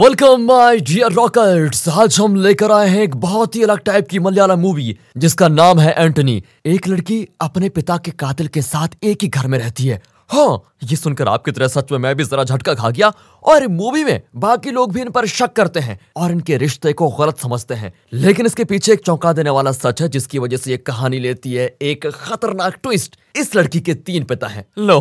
Welcome my dear रॉकर्ट्स आज हम लेकर आए हैं एक बहुत ही अलग टाइप की मलयालम मूवी जिसका नाम है एंटनी एक लड़की अपने पिता के कातिल के साथ एक ही घर में रहती है हाँ ये सुनकर आपकी तरह सच में मैं भी जरा झटका खा गया और मूवी में बाकी लोग भी इन पर शक करते हैं और इनके रिश्ते को गलत समझते हैं लेकिन इसके पीछे एक चौंका देने वाला सच है जिसकी वजह से ये कहानी लेती है एक खतरनाक ट्विस्ट इस लड़की के तीन पिता हैं लो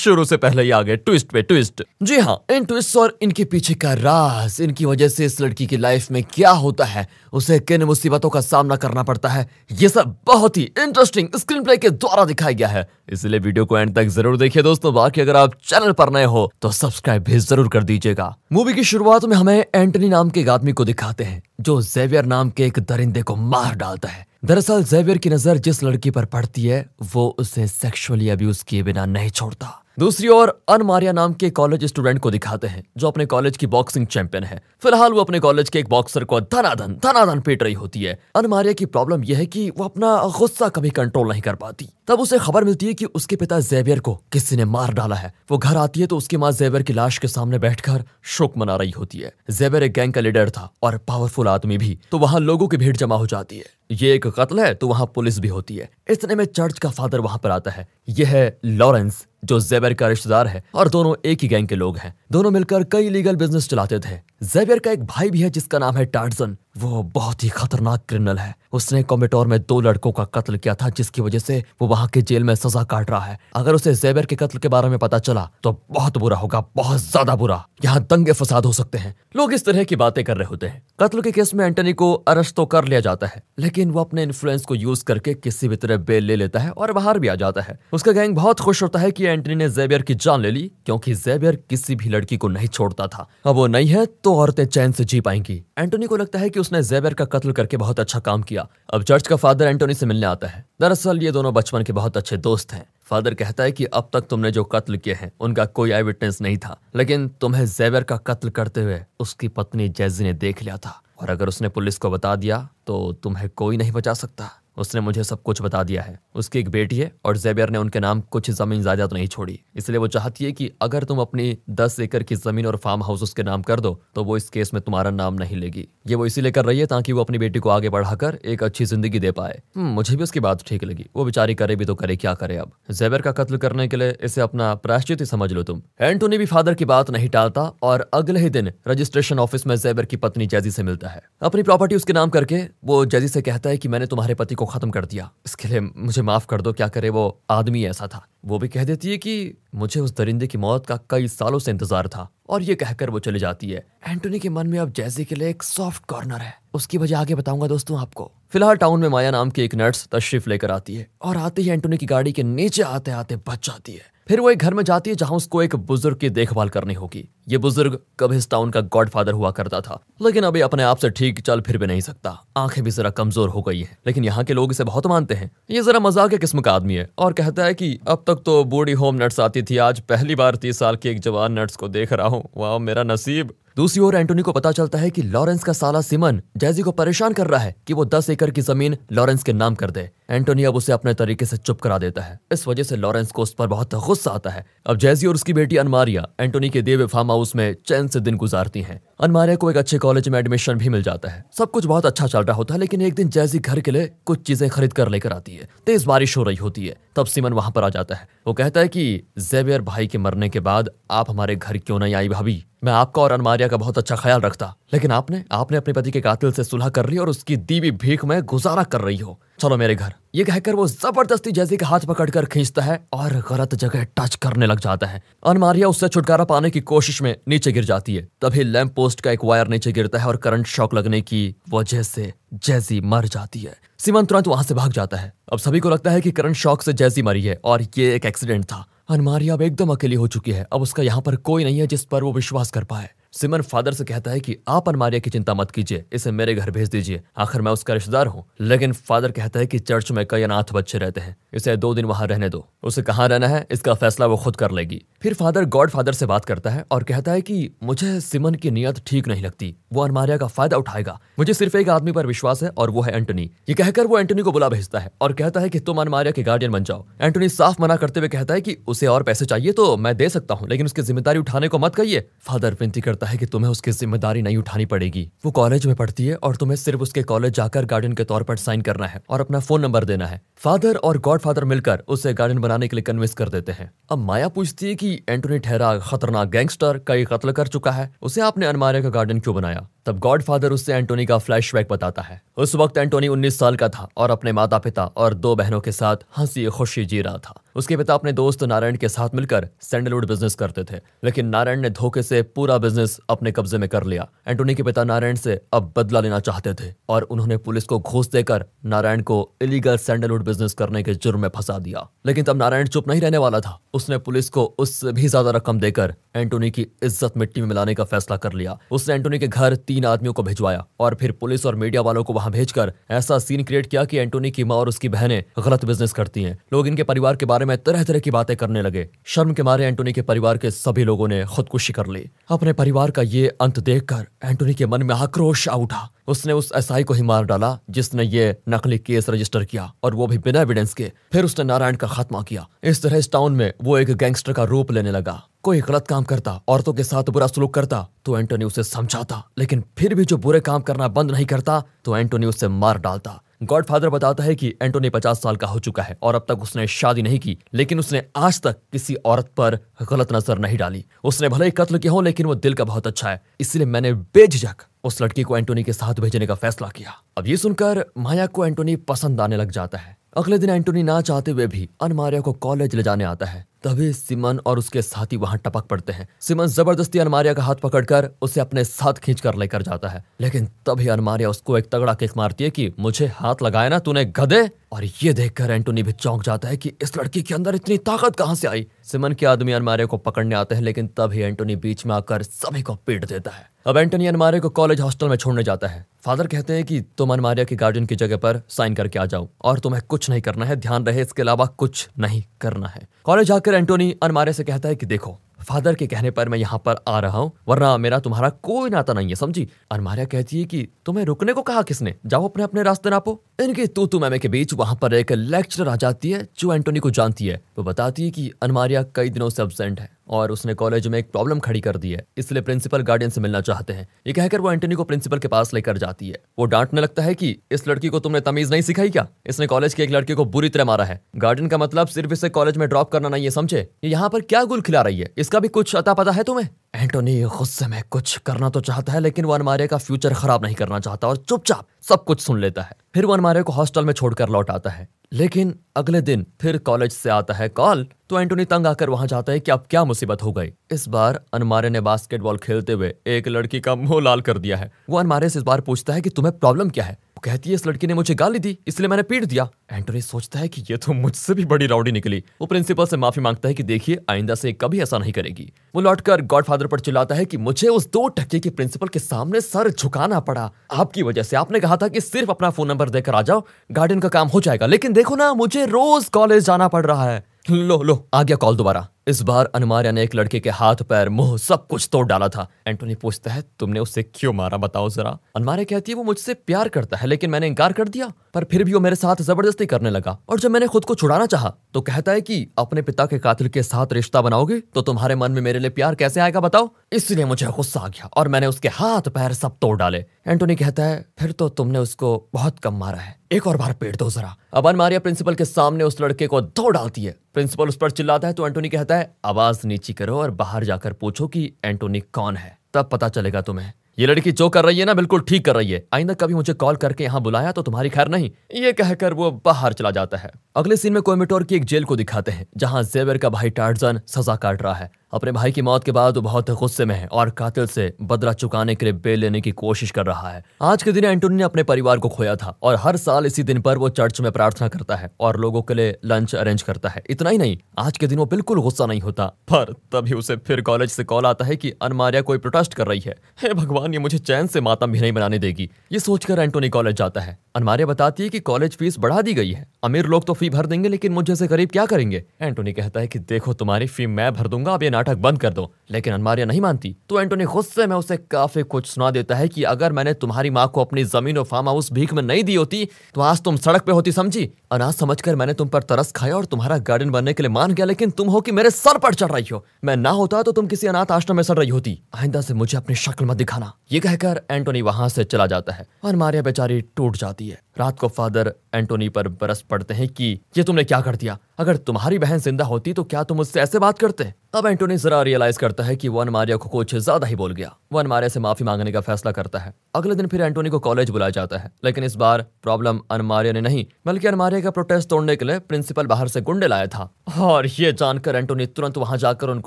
शुरू से पहले ही आ गए ट्विस्ट पे ट्विस्ट जी हाँ इन ट्विस्ट और इनके पीछे का राज इनकी वजह से इस लड़की की लाइफ में क्या होता है उसे किन मुसीबतों का सामना करना पड़ता है ये सब बहुत ही इंटरेस्टिंग स्क्रीन प्ले के द्वारा दिखाया गया है इसलिए वीडियो को एंड तक जरूर देखिए दोस्तों बाकी अगर आप चैनल पर नए हो तो सब्सक्राइब भी जरूर कर दीजिएगा मूवी की शुरुआत में हमें एंटनी नाम के एक आदमी को दिखाते हैं जो जेवियर नाम के एक दरिंदे को मार डालता है दरअसल जेवियर की नजर जिस लड़की पर पड़ती है वो उसे सेक्सुअली अब्यूज किए बिना नहीं छोड़ता दूसरी ओर अनमारिया नाम के कॉलेज स्टूडेंट को दिखाते हैं जो अपने कॉलेज की बॉक्सिंग चैंपियन है फिलहाल वो अपने कॉलेज के एक बॉक्सर को धनाधन धनाधन पीट रही होती है अनमारिया की प्रॉब्लम यह है कि वो अपना गुस्सा कभी कंट्रोल नहीं कर पाती तब उसे खबर मिलती है कि उसके पिता जेवियर को किसी ने मार डाला है वो घर आती है तो उसकी माँ जेवियर की लाश के सामने बैठकर शोक मना रही होती है जेवियर एक गैंग का लीडर था और पावरफुल आदमी भी तो वहाँ लोगों की भीड़ जमा हो जाती है ये एक कत्ल है तो वहाँ पुलिस भी होती है इतने में चर्च का फादर वहाँ पर आता है यह है लॉरेंस जो जेबियर का रिश्तेदार है और दोनों एक ही गैंग के लोग हैं दोनों मिलकर कई लीगल बिजनेस चलाते थे जेबियर का एक भाई भी है जिसका नाम है टार्जन वो बहुत ही खतरनाक क्रिमिनल है उसने कॉमेटोर में दो लड़कों का कत्ल किया था जिसकी वजह से वो वहां के जेल में सजा काट रहा है अगर उसे जेबर के कत्ल के बारे में पता चला तो बहुत बुरा होगा बहुत ज्यादा बुरा यहाँ दंगे फसाद हो सकते हैं लोग इस तरह की बातें कर रहे होते हैं कत्ल के केस में एंटनी को अरेस्ट तो कर लिया जाता है लेकिन वो अपने इन्फ्लुएंस को यूज करके किसी भी तरह बेल ले लेता है और बाहर भी आ जाता है उसका गैंग बहुत खुश होता है की एंटनी ने जेबियर की जान ले ली क्योंकि जेबियर किसी भी लड़की को नहीं छोड़ता था अब वो नहीं है तो औरतें चैन से जी पाएंगी एंटनी को लगता है की कि उसने जेबर का कत्ल करके बहुत अच्छा काम किया अब चर्च का फादर एंटोनी से मिलने आता है दरअसल ये दोनों बचपन के बहुत अच्छे दोस्त हैं फादर कहता है कि अब तक तुमने जो कत्ल किए हैं उनका कोई आई विटनेस नहीं था लेकिन तुम्हें जेबर का कत्ल करते हुए उसकी पत्नी जैजी ने देख लिया था और अगर उसने पुलिस को बता दिया तो तुम्हें कोई नहीं बचा सकता उसने मुझे सब कुछ बता दिया है उसकी एक बेटी है और जेबियर ने उनके नाम कुछ ज़मीन जायदाद नहीं छोड़ी इसलिए वो चाहती है कि अगर तुम अपनी दस एकड़ की ज़मीन और फार्म हाउस उसके नाम कर दो तो वो इस केस में तुम्हारा नाम नहीं लेगी ये वो इसीलिए कर रही है ताकि वो अपनी बेटी को आगे बढ़ाकर एक अच्छी जिंदगी दे पाए हम्म, मुझे भी उसकी बात ठीक लगी वो बेचारी करे भी तो करे क्या करे अब जेबियर का कत्ल करने के लिए इसे अपना प्रायश्चित ही समझ लो तुम एंटोनी भी फादर की बात नहीं टालता और अगले ही दिन रजिस्ट्रेशन ऑफिस में जेबियर की पत्नी जैजी से मिलता है अपनी प्रॉपर्टी उसके नाम करके वो जैजी से कहता है कि मैंने तुम्हारे पति को ख़त्म कर दिया इसके लिए मुझे माफ़ कर दो क्या करे वो आदमी ऐसा था वो भी कह देती है कि मुझे उस दरिंदे की मौत का कई सालों से इंतजार था और ये कहकर वो चली जाती है एंटोनी के मन में अब जैसी के लिए एक सॉफ्ट कॉर्नर है उसकी वजह आगे बताऊंगा दोस्तों आपको फिलहाल टाउन में माया नाम की एक नर्स तशरीफ लेकर आती है और आते ही एंटोनी की गाड़ी के नीचे आते आते बच जाती है फिर वो एक घर में जाती है जहां उसको एक बुजुर्ग की देखभाल करनी होगी ये बुजुर्ग कब इस टाउन का गॉडफादर हुआ करता था लेकिन अभी अपने आप से ठीक चल फिर भी नहीं सकता आंखें भी जरा कमजोर हो गई है लेकिन यहाँ के लोग इसे बहुत मानते हैं ये जरा मजाक किस्म का आदमी है और कहता है की अब तक तो बूढ़ी होम नर्स आती थी आज पहली बार तीस साल की एक जवान नर्स को देख रहा हूँ वाह मेरा नसीब दूसरी ओर एंटोनी को पता चलता है कि लॉरेंस का साला सिमन जैजी को परेशान कर रहा है कि वो दस एकड़ की जमीन लॉरेंस के नाम कर दे एंटोनी अब उसे अपने तरीके से चुप करा देता है इस वजह से लॉरेंस को उस पर बहुत गुस्सा आता है अब जैजी और उसकी बेटी अनमारिया एंटोनी के देव फार्म हाउस में चैन से दिन गुजारती है अनमारिया को एक अच्छे कॉलेज में एडमिशन भी मिल जाता है सब कुछ बहुत अच्छा चल रहा होता है लेकिन एक दिन जैजी घर के लिए कुछ चीजें खरीद कर लेकर आती है तेज बारिश हो रही होती है तब सिमन वहां पर आ जाता है वो कहता है कि जेवियर भाई के मरने के बाद आप हमारे घर क्यों नहीं आई भाभी मैं आपका और अनमारिया का बहुत अच्छा ख्याल रखता लेकिन आपने आपने अपने पति के कातिल से सुलह कर ली और उसकी दीवी भीख में गुजारा कर रही हो चलो मेरे घर ये कहकर वो जबरदस्ती जैसी का हाथ पकड़कर खींचता है और गलत जगह टच करने लग जाता है अनमारिया उससे छुटकारा पाने की कोशिश में नीचे गिर जाती है तभी लैंप पोस्ट का एक वायर नीचे गिरता है और करंट शॉक लगने की वजह से जैसी मर जाती है सिमन तुरंत वहां से भाग जाता है अब सभी को लगता है कि करंट शॉक से जैसी मरी है और ये एक एक्सीडेंट था अनमारिया अब एकदम अकेली हो चुकी है अब उसका यहाँ पर कोई नहीं है जिस पर वो विश्वास कर पाए सिमन फादर से कहता है कि आप अनमारिया की चिंता मत कीजिए इसे मेरे घर भेज दीजिए आखिर मैं उसका रिश्तेदार हूँ लेकिन फादर कहता है कि चर्च में कई अनाथ बच्चे रहते हैं इसे दो दिन वहां रहने दो उसे कहाँ रहना है इसका फैसला वो खुद कर लेगी फिर फादर गॉड फादर से बात करता है और कहता है कि मुझे सिमन की नीयत ठीक नहीं लगती वो अनमारिया का फायदा उठाएगा मुझे सिर्फ एक आदमी पर विश्वास है और वो है एंटनी ये कहकर वो एंटनी को बुला भेजता है और कहता है कि तुम अनमारिया के गार्डियन बन जाओ एंटनी साफ मना करते हुए कहता है कि उसे और पैसे चाहिए तो मैं दे सकता हूँ लेकिन उसकी जिम्मेदारी उठाने को मत कहिए फादर विनती करता है कि तुम्हें उसकी जिम्मेदारी नहीं उठानी पड़ेगी वो कॉलेज में पढ़ती है और तुम्हें सिर्फ उसके कॉलेज जाकर गार्डियन के तौर पर साइन करना है और अपना फोन नंबर देना है फादर और गॉड फादर मिलकर उसे गार्डियन बनाने के लिए कन्विंस कर देते हैं अब माया पूछती है की कि एंटोनी ठहरा खतरनाक गैंगस्टर कई कत्ल कर चुका है उसे आपने अनमारे का गार्डन क्यों बनाया तब गॉडफादर उससे एंटोनी का फ्लैशबैक बताता है उस वक्त एंटोनी 19 साल का था और अपने माता पिता और दो बहनों के साथ हंसी खुशी जी रहा था उसके पिता अपने दोस्त नारायण के साथ मिलकर सैंडलवुड बिजनेस करते थे लेकिन नारायण ने धोखे से पूरा बिजनेस अपने कब्जे में कर लिया एंटोनी के पिता नारायण से अब बदला लेना चाहते थे और उन्होंने पुलिस को घोष देकर नारायण को इलीगल सैंडलवुड बिजनेस करने के जुर्म में फंसा दिया लेकिन तब नारायण चुप नहीं रहने वाला था उसने पुलिस को उससे भी ज्यादा रकम देकर एंटोनी की इज्जत मिट्टी में मिलाने का फैसला कर लिया उसने एंटोनी के घर तीन आदमियों को भिजवाया और फिर पुलिस और मीडिया वालों को वहां भेजकर ऐसा सीन क्रिएट किया कि एंटोनी की माँ और उसकी बहनें गलत बिजनेस करती हैं लोग इनके परिवार के बारे में तरह तरह की बातें करने लगे शर्म के मारे एंटोनी के परिवार के सभी लोगों ने खुदकुशी कर ली अपने परिवार का ये अंत देख एंटोनी के मन में आक्रोश आ उठा उसने उस एस को ही मार डाला जिसने ये नकली केस रजिस्टर किया और वो भी बिना एविडेंस के फिर उसने नारायण का खात्मा किया इस तरह इस टाउन में वो एक गैंगस्टर का रूप लेने लगा कोई गलत काम करता औरतों के साथ बुरा सलूक करता तो एंटोनी उसे समझाता लेकिन फिर भी जो बुरे काम करना बंद नहीं करता तो एंटोनी उसे मार डालता गॉडफादर बताता है कि एंटोनी पचास साल का हो चुका है और अब तक उसने शादी नहीं की लेकिन उसने आज तक किसी औरत पर गलत नजर नहीं डाली उसने भले ही कत्ल किया हो लेकिन वो दिल का बहुत अच्छा है इसलिए मैंने बेझिझक उस लड़की को एंटोनी के साथ भेजने का फैसला किया अब ये सुनकर माया को एंटोनी पसंद आने लग जाता है अगले दिन एंटोनी ना चाहते हुए भी अनमारिया को कॉलेज ले जाने आता है तभी सिमन और उसके साथी वहां टपक पड़ते हैं सिमन जबरदस्ती अनमारिया का हाथ पकड़कर उसे अपने साथ खींच कर लेकर जाता है लेकिन तभी अनमारिया उसको एक तगड़ा किक मारती है कि मुझे हाथ लगाए ना तूने गधे और ये देखकर एंटोनी भी चौंक जाता है कि इस लड़की के अंदर इतनी ताकत कहाँ से आई सिमन के आदमी अनमारे को पकड़ने आते हैं लेकिन तभी एंटोनी बीच में आकर सभी को पीट देता है अब एंटोनी अनमारिया को कॉलेज हॉस्टल में छोड़ने जाता है फादर कहते हैं कि तुम अनमारिया के गार्जियन की जगह पर साइन करके आ जाओ और तुम्हें कुछ नहीं करना है ध्यान रहे इसके अलावा कुछ नहीं करना है कॉलेज आकर आकर एंटोनी अनमारे से कहता है कि देखो फादर के कहने पर मैं यहाँ पर आ रहा हूँ वरना मेरा तुम्हारा कोई नाता नहीं है समझी अनमारिया कहती है कि तुम्हें रुकने को कहा किसने जाओ अपने अपने रास्ते नापो इनके तू तू मैमे के बीच वहाँ पर एक लेक्चरर आ जाती है जो एंटोनी को जानती है वो बताती है कि अनमारिया कई दिनों से एबसेंट है और उसने कॉलेज में एक प्रॉब्लम खड़ी कर दी है इसलिए प्रिंसिपल गार्डियन से मिलना चाहते हैं ये कहकर वो एंटनी को प्रिंसिपल के पास लेकर जाती है वो डांटने लगता है कि इस लड़की को तुमने तमीज नहीं सिखाई क्या इसने कॉलेज के एक लड़के को बुरी तरह मारा है गार्डियन का मतलब सिर्फ इसे कॉलेज में ड्रॉप करना नहीं है समझे ये यहाँ पर क्या गुल खिला रही है इसका भी कुछ अता पता है तुम्हें एंटोनी गुस्से में कुछ करना तो चाहता है लेकिन वो अनमारे का फ्यूचर खराब नहीं करना चाहता और चुपचाप सब कुछ सुन लेता है फिर वो अनमारे को हॉस्टल में छोड़कर लौट आता है लेकिन अगले दिन फिर कॉलेज से आता है कॉल तो एंटोनी तंग आकर वहां जाता है कि अब क्या मुसीबत हो गई इस बार अनमारे ने बास्केटबॉल खेलते हुए एक लड़की का मुंह लाल कर दिया है वो अनमारे से इस बार पूछता है कि तुम्हें प्रॉब्लम क्या है वो कहती है इस लड़की ने मुझे गाली दी इसलिए मैंने पीट दिया एंटोनी तो सोचता है कि ये तो मुझसे भी बड़ी राउडी निकली वो प्रिंसिपल से माफी मांगता है कि देखिए आइंदा से कभी ऐसा नहीं करेगी वो लौटकर गॉडफादर पर चिल्लाता है कि मुझे उस दो टक्के के प्रिंसिपल के सामने सर झुकाना पड़ा आपकी वजह से आपने कहा था कि सिर्फ अपना फोन नंबर देकर आ जाओ गार्डन का काम हो जाएगा लेकिन देखो ना मुझे रोज कॉलेज जाना पड़ रहा है लो लो आ गया कॉल दोबारा इस बार अनमारिया ने एक लड़के के हाथ पैर मुंह सब कुछ तोड़ डाला था एंटोनी पूछता है तुमने उसे क्यों मारा बताओ जरा अनमारिया कहती है वो मुझसे प्यार करता है लेकिन मैंने इनकार कर दिया पर फिर भी वो मेरे साथ जबरदस्ती करने लगा और जब मैंने खुद को छुड़ाना चाहा तो कहता है कि अपने पिता के कातिल के साथ रिश्ता बनाओगे तो तुम्हारे मन में मेरे लिए प्यार कैसे आएगा बताओ इसलिए मुझे गुस्सा आ गया और मैंने उसके हाथ पैर सब तोड़ डाले एंटोनी कहता है फिर तो तुमने उसको बहुत कम मारा है एक और बार पेट दो जरा अब अनमारिया प्रिंसिपल के सामने उस लड़के को धो डालती है प्रिंसिपल उस पर चिल्लाता है तो एंटोनी कहता है है आवाज नीची करो और बाहर जाकर पूछो कि एंटोनी कौन है तब पता चलेगा तुम्हें ये लड़की जो कर रही है ना बिल्कुल ठीक कर रही है आईना कभी मुझे कॉल करके यहाँ बुलाया तो तुम्हारी खैर नहीं ये कहकर वो बाहर चला जाता है अगले सीन में कोयमेटोर की एक जेल को दिखाते हैं जहाँ जेवर का भाई टार्जन सजा काट रहा है अपने भाई की मौत के बाद वो बहुत गुस्से में है और कातिल से बदला चुकाने के लिए बेल लेने की कोशिश कर रहा है आज के दिन एंटोनी ने अपने परिवार को खोया था और हर साल इसी दिन पर वो चर्च में प्रार्थना करता है और लोगों के लिए लंच अरेंज करता है इतना ही नहीं आज के दिन वो बिल्कुल गुस्सा नहीं होता पर तभी उसे फिर कॉलेज से कॉल आता है की अनमारिया कोई प्रोटेस्ट कर रही है हे भगवान ये मुझे चैन से मातम भी नहीं बनाने देगी ये सोचकर एंटोनी कॉलेज जाता है अनमारिया बताती है की कॉलेज फीस बढ़ा दी गई है अमीर लोग तो फी भर देंगे लेकिन मुझे गरीब क्या करेंगे एंटोनी कहता है की देखो तुम्हारी फी मैं भर दूंगा अब ये नाटक बंद कर दो लेकिन अनमारिया नहीं मानती तो एंटोनी गुस्से में उसे काफी कुछ सुना देता है कि अगर मैंने तुम्हारी माँ को अपनी जमीन और फार्म हाउस भीख में नहीं दी होती तो आज तुम सड़क पे होती समझी अनाज समझकर मैंने तुम पर तरस खाया और तुम्हारा गार्डन बनने के लिए मान गया लेकिन तुम हो कि मेरे सर पर चढ़ रही हो मैं ना होता तो तुम किसी अनाथ आश्रम में सड़ रही होती आइंदा से मुझे अपनी शक्ल मत दिखाना ये कहकर एंटोनी वहां से चला जाता है और मारिया बेचारी टूट जाती है रात को फादर एंटोनी पर बरस पड़ते हैं कि ये तुमने क्या कर दिया अगर तुम्हारी बहन जिंदा होती तो क्या तुम उससे ऐसे बात करते अब एंटोनी जरा रियलाइज करता है कि वन मारिया को कुछ ज्यादा ही बोल गया वन मारिया से माफी मांगने का फैसला करता है अगले दिन फिर एंटोनी को कॉलेज बुलाया जाता है लेकिन इस बार प्रॉब्लम अनमारिया ने नहीं बल्कि अनमारिया का प्रोटेस्ट तोड़ने के लिए प्रिंसिपल बाहर से गुंडे लाया था और ये जानकर एंटोनी तुरंत वहां जाकर उन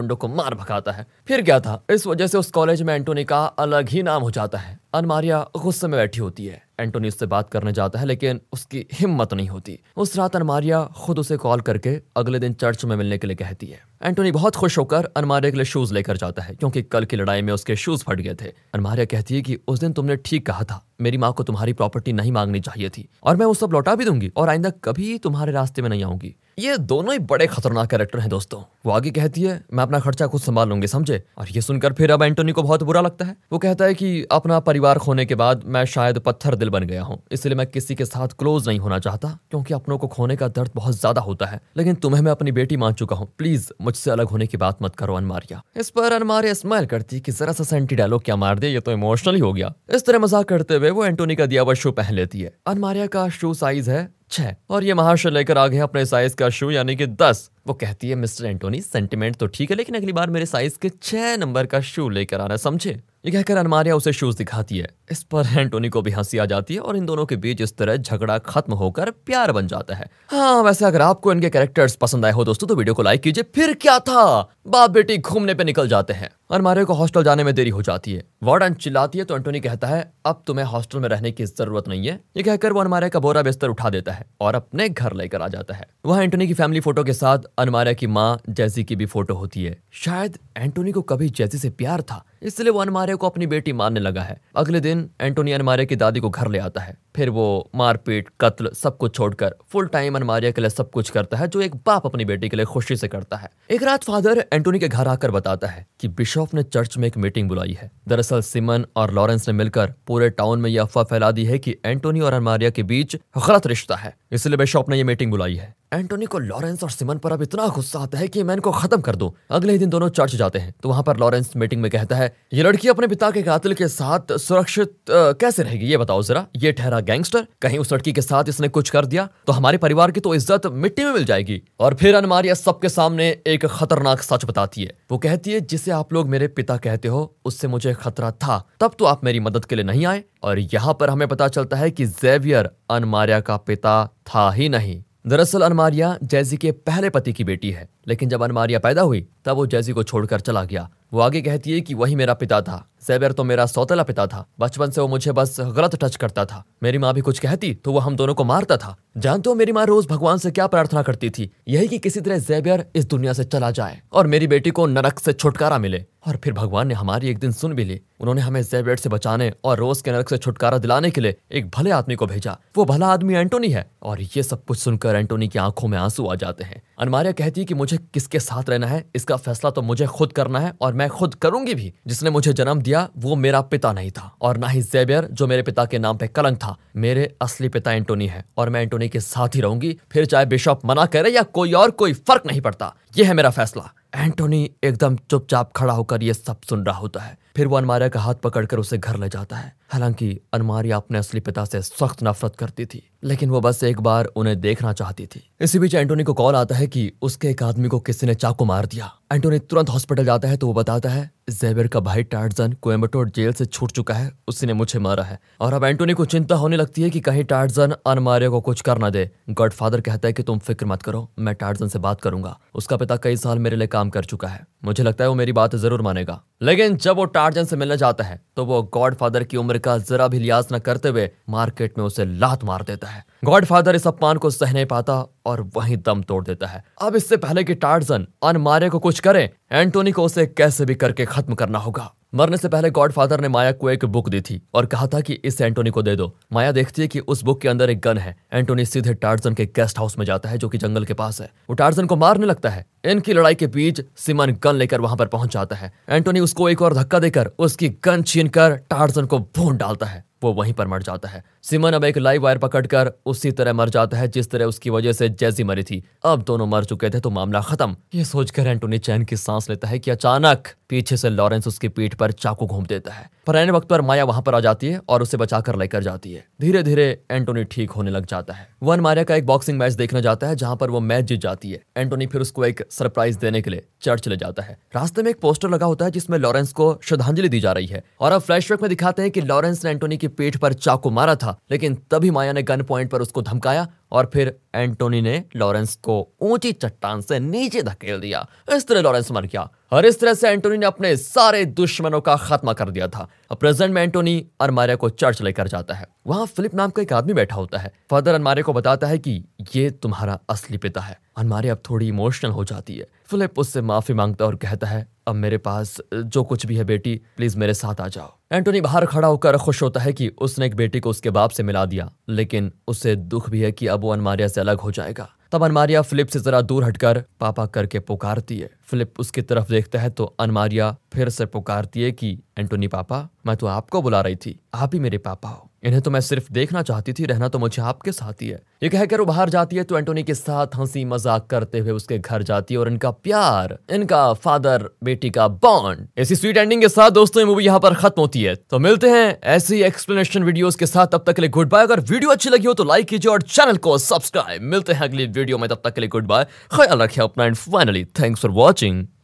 गुंडों को मार भगाता है फिर क्या था इस वजह से उस कॉलेज में एंटोनी का अलग ही नाम हो जाता है अनमारिया गुस्से में बैठी होती है एंटोनी उससे बात करने जाता है लेकिन उसकी हिम्मत नहीं होती उस रात अनमारिया खुद उसे कॉल करके अगले दिन चर्च में मिलने के लिए कहती है एंटोनी बहुत खुश होकर अनमारिया के लिए शूज लेकर जाता है क्योंकि कल की लड़ाई में उसके शूज फट गए थे अनमारिया कहती है कि उस दिन तुमने ठीक कहा था मेरी माँ को तुम्हारी प्रॉपर्टी नहीं मांगनी चाहिए थी और मैं वो सब लौटा भी दूंगी और आइंदा कभी तुम्हारे रास्ते में नहीं आऊंगी ये दोनों ही बड़े खतरनाक कैरेक्टर हैं दोस्तों वो आगे कहती है मैं अपना खर्चा खुद संभाल लूंगी समझे और ये सुनकर फिर अब एंटोनी को बहुत बुरा लगता है वो कहता है कि अपना परिवार खोने के बाद मैं शायद पत्थर दिल बन गया हूँ इसलिए मैं किसी के साथ क्लोज नहीं होना चाहता क्योंकि अपनों को खोने का दर्द बहुत ज्यादा होता है लेकिन तुम्हें मैं अपनी बेटी मान चुका हूँ प्लीज मुझसे अलग होने की बात मत करो अनमारिया इस पर अनमारिया स्माइल करती कि जरा सा सेंटी डायलॉग क्या मार दे ये तो इमोशनल ही हो गया इस तरह मजाक करते हुए वो एंटोनी का दिया हुआ शू पहन लेती है अनमारिया का शू साइज है छह और ये महाशय लेकर आ गए अपने साइज का शू यानी कि दस वो कहती है मिस्टर एंटोनी सेंटीमेंट तो ठीक है लेकिन अगली बार मेरे साइज के छह नंबर का शू लेकर आना समझे ये कहकर अनमारिया उसे शूज दिखाती है इस पर एंटोनी को भी हंसी आ जाती है और इन दोनों के बीच इस तरह झगड़ा खत्म होकर प्यार बन जाता है हाँ वैसे अगर आपको इनके कैरेक्टर्स पसंद आए हो दोस्तों तो वीडियो को लाइक कीजिए फिर क्या था बाप बेटी घूमने पे निकल जाते हैं और मारियो को हॉस्टल जाने में देरी हो जाती है वार्डन चिल्लाती है तो एंटोनी कहता है अब तुम्हें हॉस्टल में रहने की जरूरत नहीं है ये कहकर वो अनमारिया का बोरा बिस्तर उठा देता है और अपने घर लेकर आ जाता है वह एंटोनी की फैमिली फोटो के साथ अनमारिया की माँ जैसी की भी फोटो होती है शायद एंटोनी को कभी जैसी से प्यार था इसलिए वो अनमारिया को अपनी बेटी मानने लगा है अगले दिन एंटोनी अनमारिया की दादी को घर ले आता है फिर वो मारपीट कत्ल सब कुछ छोड़कर फुल टाइम अनमारिया के लिए सब कुछ करता है जो एक बाप अपनी बेटी के लिए खुशी से करता है एक रात फादर एंटोनी के घर आकर बताता है कि बिशप ने चर्च में एक मीटिंग बुलाई है दरअसल सिमन और लॉरेंस ने मिलकर पूरे टाउन में यह अफवाह फैला दी है कि एंटोनी और अनमारिया के बीच गलत रिश्ता है इसलिए बिशप ने यह मीटिंग बुलाई है एंटोनी को लॉरेंस और सिमन पर अब इतना गुस्सा आता है कि मैं इनको खत्म कर दूं। अगले ही दिन दोनों चर्च जाते हैं तो वहां पर लॉरेंस मीटिंग में कहता है ये लड़की अपने पिता के कातिल के साथ सुरक्षित आ, कैसे रहेगी ये बताओ जरा ये ठहरा गैंगस्टर कहीं उस लड़की के साथ इसने कुछ कर दिया तो हमारे परिवार की तो इज्जत मिट्टी में मिल जाएगी और फिर अनमारिया सबके सामने एक खतरनाक सच बताती है वो कहती है जिसे आप लोग मेरे पिता कहते हो उससे मुझे खतरा था तब तो आप मेरी मदद के लिए नहीं आए और यहाँ पर हमें पता चलता है कि जेवियर अनमारिया का पिता था ही नहीं दरअसल अनमारिया जैजी के पहले पति की बेटी है लेकिन जब अनमारिया पैदा हुई तब वो जैसी को छोड़कर चला गया वो आगे कहती है कि वही मेरा पिता था जैबर तो मेरा सौतेला पिता था बचपन से वो मुझे बस गलत टच करता था मेरी माँ भी कुछ कहती तो वो हम दोनों को मारता था जानते हो मेरी माँ रोज भगवान से क्या प्रार्थना करती थी यही कि किसी तरह जैबियर इस दुनिया से चला जाए और मेरी बेटी को नरक से छुटकारा मिले और फिर भगवान ने हमारी एक दिन सुन भी ली उन्होंने हमें जैबियर से बचाने और रोज के नरक से छुटकारा दिलाने के लिए एक भले आदमी को भेजा वो भला आदमी एंटोनी है और ये सब कुछ सुनकर एंटोनी की आंखों में आंसू आ जाते हैं अनमारिया कहती कि मुझे किसके साथ रहना है इसका फैसला तो मुझे खुद करना है और मैं खुद करूंगी भी जिसने मुझे जन्म दिया वो मेरा पिता नहीं था और ना ही जेबियर जो मेरे पिता के नाम पे कलंक था मेरे असली पिता एंटोनी है और मैं एंटोनी के साथ ही रहूंगी फिर चाहे बिशप मना करे या कोई और कोई फर्क नहीं पड़ता यह है मेरा फैसला एंटोनी एकदम चुपचाप खड़ा होकर यह सब सुन रहा होता है फिर वो अनमारिया का हाथ पकड़कर उसे घर ले जाता है हालांकि अनमारिया अपने असली पिता से सख्त नफरत करती थी लेकिन वो बस एक बार उन्हें देखना चाहती थी इसी बीच एंटोनी को कॉल आता है कि उसके एक आदमी को किसी ने चाकू मार दिया एंटोनी तुरंत हॉस्पिटल जाता है तो वो बताता है जेबिर का भाई टार्जन कोयम्बटोर जेल से छूट चुका है उसने मुझे मारा है और अब एंटोनी को चिंता होने लगती है कि कहीं टार्जन अनमारियो को कुछ कर ना दे गॉडफादर कहता है कि तुम फिक्र मत करो मैं टार्जन से बात करूंगा उसका पिता कई साल मेरे लिए काम कर चुका है मुझे लगता है वो मेरी बात जरूर मानेगा लेकिन जब वो टार्जन से मिलने जाता है तो वो गॉडफादर की उम्र का जरा भी लिहाज न करते हुए मार्केट में उसे लात मार देता है गॉडफादर इस अपमान को सह नहीं पाता और वहीं दम तोड़ देता है अब इससे पहले कि टार्जन अनमारे को कुछ करे एंटोनी को उसे कैसे भी करके खत्म करना होगा मरने से पहले गॉडफादर ने माया को एक बुक दी थी और कहा था कि इस एंटोनी को दे दो माया देखती है कि उस बुक के अंदर एक गन है एंटोनी सीधे टार्जन के गेस्ट हाउस में जाता है जो कि जंगल के पास है वो टार्जन को मारने लगता है इनकी लड़ाई के बीच सिमन गन लेकर वहां पर पहुंच जाता है एंटोनी उसको एक और धक्का देकर उसकी गन छीन कर टार्जन को भून डालता है वो वहीं पर मर जाता है सिमन अब एक लाइव वायर पकड़कर उसी तरह मर जाता है जिस तरह उसकी वजह से जैसी मरी थी अब दोनों मर चुके थे तो मामला खत्म ये सोचकर एंटोनी चैन की सांस लेता है कि अचानक पीछे से लॉरेंस उसकी पीठ पर चाकू घूम देता है पर आने वक्त पर माया वहां पर आ जाती है और उसे बचाकर लेकर जाती है धीरे धीरे एंटोनी ठीक होने लग जाता है वन माया का एक बॉक्सिंग मैच देखने जाता है जहां पर वो मैच जीत जाती है एंटोनी फिर उसको एक सरप्राइज देने के लिए चर्च ले जाता है रास्ते में एक पोस्टर लगा होता है जिसमें लॉरेंस को श्रद्धांजलि दी जा रही है और अब फ्लैशबैक में दिखाते हैं कि लॉरेंस ने एंटोनी की पीठ पर चाकू मारा था लेकिन तभी माया ने गन पॉइंट पर उसको धमकाया और फिर एंटोनी ने लॉरेंस को ऊंची चट्टान से नीचे धकेल दिया इस तरह लॉरेंस मर गया और इस तरह से एंटोनी ने अपने सारे दुश्मनों का खात्मा कर दिया था प्रेजेंट में एंटोनी अरमारिया को चर्च लेकर जाता है वहां फिलिप नाम का एक आदमी बैठा होता है फादर अनमारे को बताता है कि ये तुम्हारा असली पिता है अनमारिया अब थोड़ी इमोशनल हो जाती है फिलिप उससे माफी मांगता है और कहता है अब मेरे पास जो कुछ भी है बेटी प्लीज मेरे साथ आ जाओ एंटोनी बाहर खड़ा होकर खुश होता है कि उसने एक बेटी को उसके बाप से मिला दिया लेकिन उसे दुख भी है कि अब वो अनमारिया से अलग हो जाएगा तब अनमारिया फ्लिप से जरा दूर हटकर पापा करके पुकारती है फिलिप उसकी तरफ देखता है तो अनमारिया फिर से पुकारती है कि एंटोनी पापा मैं तो आपको बुला रही थी आप ही मेरे पापा हो इन्हें तो मैं सिर्फ देखना चाहती थी रहना तो मुझे आपके साथ ही है ये कहकर वो बाहर जाती है तो एंटोनी के साथ हंसी मजाक करते हुए उसके घर जाती है और इनका प्यार इनका फादर बेटी का बॉन्ड ऐसी स्वीट एंडिंग के साथ दोस्तों मूवी यहाँ पर खत्म होती है तो मिलते हैं ऐसी एक्सप्लेनेशन वीडियो के साथ तब तक के लिए गुड बाय अगर वीडियो अच्छी लगी हो तो लाइक कीजिए और चैनल को सब्सक्राइब मिलते हैं अगली वीडियो में तब तक के लिए गुड बाय ख्याल रखे अपना and finally thanks for watch watching